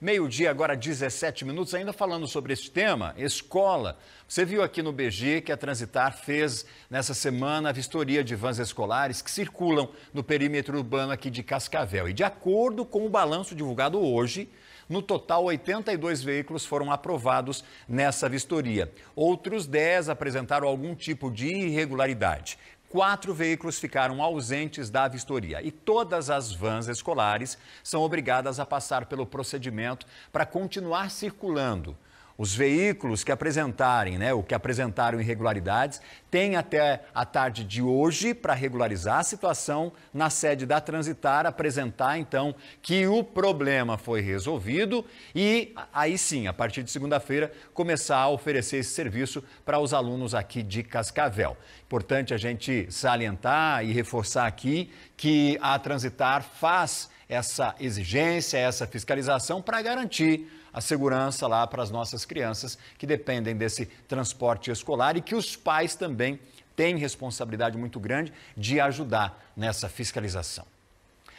Meio-dia, agora 17 minutos, ainda falando sobre este tema, escola. Você viu aqui no BG que a Transitar fez nessa semana a vistoria de vans escolares que circulam no perímetro urbano aqui de Cascavel. E de acordo com o balanço divulgado hoje, no total, 82 veículos foram aprovados nessa vistoria. Outros 10 apresentaram algum tipo de irregularidade quatro veículos ficaram ausentes da vistoria e todas as vans escolares são obrigadas a passar pelo procedimento para continuar circulando. Os veículos que apresentarem, né, ou que apresentaram irregularidades, têm até a tarde de hoje para regularizar a situação na sede da Transitar, apresentar então que o problema foi resolvido e aí sim, a partir de segunda-feira, começar a oferecer esse serviço para os alunos aqui de Cascavel. Importante a gente salientar e reforçar aqui que a Transitar faz essa exigência, essa fiscalização para garantir a segurança lá para as nossas crianças que dependem desse transporte escolar e que os pais também têm responsabilidade muito grande de ajudar nessa fiscalização.